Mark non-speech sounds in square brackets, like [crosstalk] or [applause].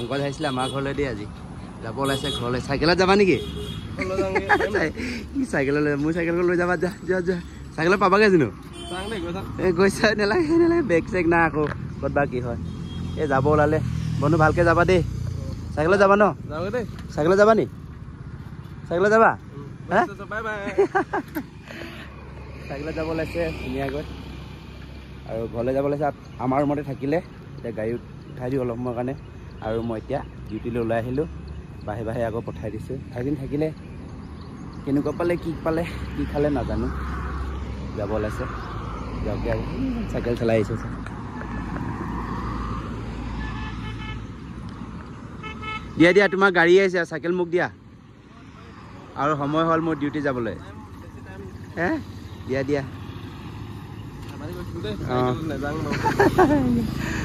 পংকজ আহিছিলে আমাৰ ঘৰলৈ দেই আজি যাব ওলাইছে ঘৰলৈ চাইকেলত যাবা নেকি কি চাইকেলত মোৰ চাইকেলত লৈ যাবা যা যোৱা যোৱা চাইকেলত পাবাগৈ জানো এই গৈছে নেলাগে নেলাগে বেগ চেগ নাই আকৌ ক'ত বা কি হয় এই যাব ওলালে বন্ধু ভালকৈ যাবা দেই চাইকেলত যাবা ন চাইকেলত যাবা নি চাইকেলত যাবা [laughs] চাইকেলত যাব ওলাইছে ধুনীয়াকৈ আৰু ঘৰলৈ যাব ওলাইছে আমাৰ ৰুমতে থাকিলে এতিয়া গাড়ী উঠাই দিওঁ অলপ সময়ৰ কাৰণে আৰু মই এতিয়া ডিউটিলৈ ওলাই আহিলোঁ বাহে বাহে আকৌ পঠাই দিছোঁ এদিন থাকিলে কেনেকুৱা পালে কি পালে কি খালে নাজানো যাব ওলাইছে যাওক চাইকেল চলাই আহিছে দিয়া দিয়া তোমাৰ গাড়ী আহিছে আৰু চাইকেল মোক দিয়া আৰু সময় হ'ল মোৰ ডিউটি যাবলৈ হে দিয়া দিয়া অঁ [laughs]